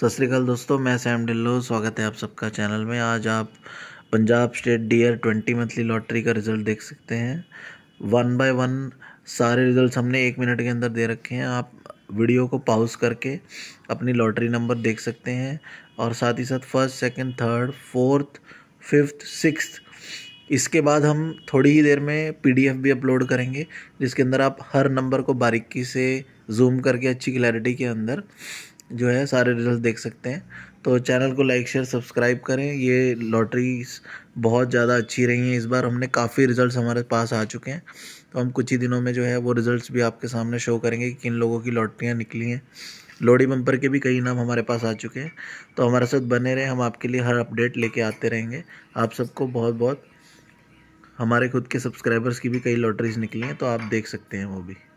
सत श्रीकाल दोस्तों मैं सैम ढिल्लो स्वागत है आप सबका चैनल में आज आप Punjab state dear twenty monthly lottery का रिज़ल्ट देख सकते हैं वन बाय वन सारे रिज़ल्ट हमने एक मिनट के अंदर दे रखे हैं आप वीडियो को पाउज करके अपनी लॉटरी नंबर देख सकते हैं और साथ ही साथ first second third fourth fifth six इसके बाद हम थोड़ी ही देर में पीडीएफ भी अपलोड करेंगे जिसके अंदर आप हर नंबर को बारीकी से जूम करके अच्छी क्लैरिटी के अंदर जो है सारे रिजल्ट देख सकते हैं तो चैनल को लाइक शेयर सब्सक्राइब करें ये लॉटरी बहुत ज़्यादा अच्छी रही हैं इस बार हमने काफ़ी रिजल्ट्स हमारे पास आ चुके हैं तो हम कुछ ही दिनों में जो है वो रिजल्ट्स भी आपके सामने शो करेंगे कि किन लोगों की लॉटरियाँ निकली हैं लोडी बम्पर के भी कई नाम हमारे पास आ चुके हैं तो हमारे साथ बने रहें हम आपके लिए हर अपडेट लेके आते रहेंगे आप सबको बहुत बहुत हमारे खुद के सब्सक्राइबर्स की भी कई लॉटरीज निकली हैं तो आप देख सकते हैं वो भी